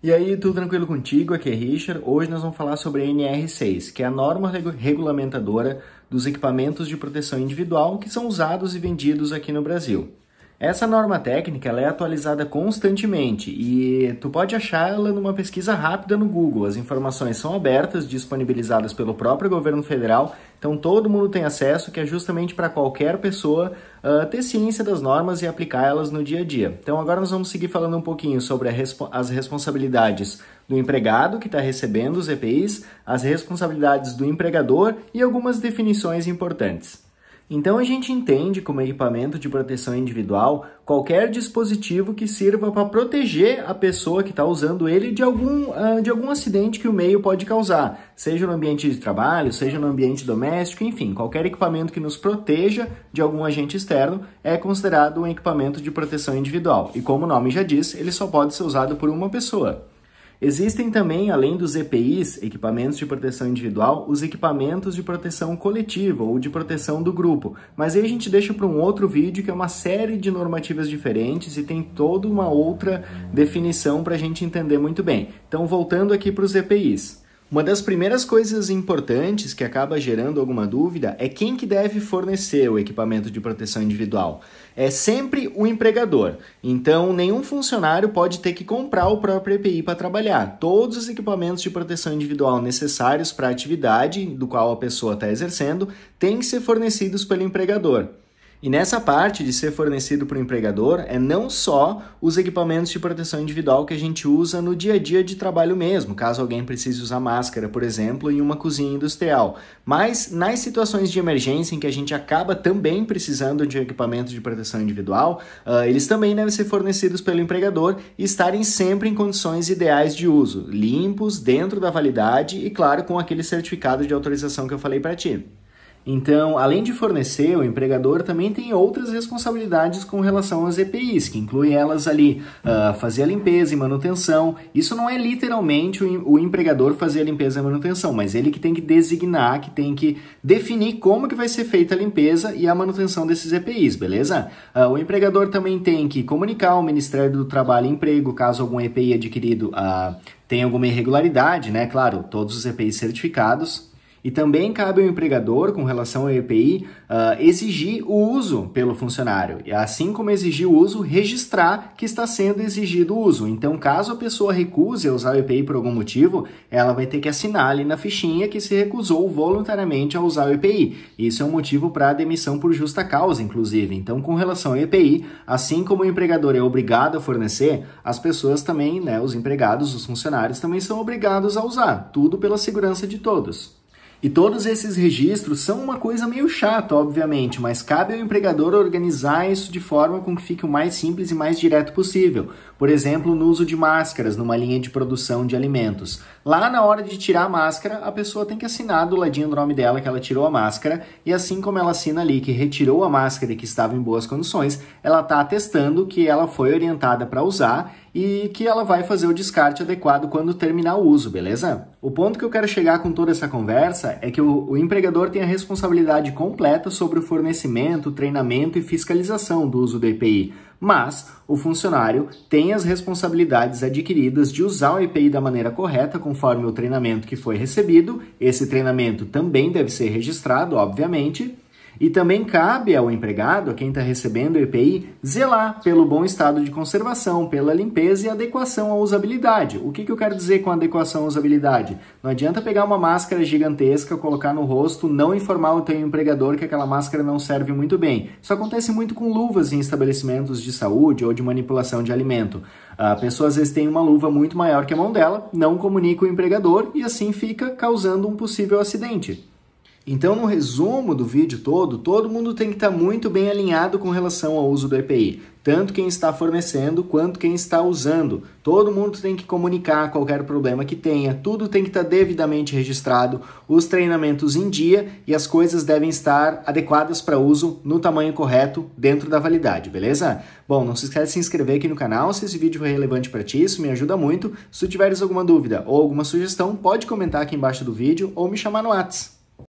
E aí, tudo tranquilo contigo? Aqui é Richard. Hoje nós vamos falar sobre a NR6, que é a norma regulamentadora dos equipamentos de proteção individual que são usados e vendidos aqui no Brasil. Essa norma técnica ela é atualizada constantemente e tu pode achar ela numa pesquisa rápida no Google. As informações são abertas, disponibilizadas pelo próprio governo federal, então todo mundo tem acesso, que é justamente para qualquer pessoa uh, ter ciência das normas e aplicá-las no dia a dia. Então agora nós vamos seguir falando um pouquinho sobre as responsabilidades do empregado que está recebendo os EPIs, as responsabilidades do empregador e algumas definições importantes. Então a gente entende como equipamento de proteção individual qualquer dispositivo que sirva para proteger a pessoa que está usando ele de algum, uh, de algum acidente que o meio pode causar, seja no ambiente de trabalho, seja no ambiente doméstico, enfim, qualquer equipamento que nos proteja de algum agente externo é considerado um equipamento de proteção individual. E como o nome já diz, ele só pode ser usado por uma pessoa. Existem também, além dos EPIs, equipamentos de proteção individual, os equipamentos de proteção coletiva ou de proteção do grupo. Mas aí a gente deixa para um outro vídeo que é uma série de normativas diferentes e tem toda uma outra definição para a gente entender muito bem. Então, voltando aqui para os EPIs. Uma das primeiras coisas importantes que acaba gerando alguma dúvida é quem que deve fornecer o equipamento de proteção individual. É sempre o empregador. Então, nenhum funcionário pode ter que comprar o próprio EPI para trabalhar. Todos os equipamentos de proteção individual necessários para a atividade do qual a pessoa está exercendo têm que ser fornecidos pelo empregador. E nessa parte de ser fornecido para o empregador é não só os equipamentos de proteção individual que a gente usa no dia a dia de trabalho mesmo, caso alguém precise usar máscara, por exemplo, em uma cozinha industrial, mas nas situações de emergência em que a gente acaba também precisando de equipamento de proteção individual, uh, eles também devem ser fornecidos pelo empregador e estarem sempre em condições ideais de uso, limpos, dentro da validade e, claro, com aquele certificado de autorização que eu falei para ti. Então, além de fornecer, o empregador também tem outras responsabilidades com relação às EPIs, que inclui elas ali uh, fazer a limpeza e manutenção. Isso não é literalmente o, o empregador fazer a limpeza e manutenção, mas ele que tem que designar, que tem que definir como que vai ser feita a limpeza e a manutenção desses EPIs, beleza? Uh, o empregador também tem que comunicar ao Ministério do Trabalho e Emprego caso algum EPI adquirido uh, tenha alguma irregularidade, né? Claro, todos os EPIs certificados. E também cabe ao empregador, com relação ao EPI, uh, ah, exigir o uso pelo funcionário, e assim como exigir o uso, registrar que está sendo exigido o uso. Então, caso a pessoa recuse a usar o EPI por algum motivo, ela vai ter que assinar ali na fichinha que se recusou voluntariamente a usar o EPI. Isso é um motivo para demissão por justa causa, inclusive. Então, com relação ao EPI, assim como o empregador é obrigado a fornecer, as pessoas também, né, os empregados, os funcionários também são obrigados a usar, tudo pela segurança de todos. E todos esses registros são uma coisa meio chata, obviamente, mas cabe ao empregador organizar isso de forma com que fique o mais simples e mais direto possível. Por exemplo, no uso de máscaras numa linha de produção de alimentos. Lá na hora de tirar a máscara, a pessoa tem que assinar do ladinho do nome dela que ela tirou a máscara, e assim como ela assina ali que retirou a máscara e que estava em boas condições, ela está atestando que ela foi orientada para usar e que ela vai fazer o descarte adequado quando terminar o uso, beleza? O ponto que eu quero chegar com toda essa conversa é que o, o empregador tem a responsabilidade completa sobre o fornecimento, treinamento e fiscalização do uso do EPI, mas o funcionário tem as responsabilidades adquiridas de usar o EPI da maneira correta, conforme o treinamento que foi recebido. Esse treinamento também deve ser registrado, obviamente. E também cabe ao empregado, a quem está recebendo o EPI, zelar pelo bom estado de conservação, pela limpeza e adequação à usabilidade. O que, que eu quero dizer com adequação à usabilidade? Não adianta pegar uma máscara gigantesca, colocar no rosto, não informar o teu empregador que aquela máscara não serve muito bem. Isso acontece muito com luvas em estabelecimentos de saúde ou de manipulação de alimento. A pessoa às vezes tem uma luva muito maior que a mão dela, não comunica o empregador e assim fica causando um possível acidente. Então, no resumo do vídeo todo, todo mundo tem que estar tá muito bem alinhado com relação ao uso do EPI, tanto quem está fornecendo quanto quem está usando. Todo mundo tem que comunicar qualquer problema que tenha, tudo tem que estar tá devidamente registrado, os treinamentos em dia e as coisas devem estar adequadas para uso no tamanho correto dentro da validade, beleza? Bom, não se esquece de se inscrever aqui no canal se esse vídeo foi relevante para ti, isso me ajuda muito. Se tiveres alguma dúvida ou alguma sugestão, pode comentar aqui embaixo do vídeo ou me chamar no WhatsApp.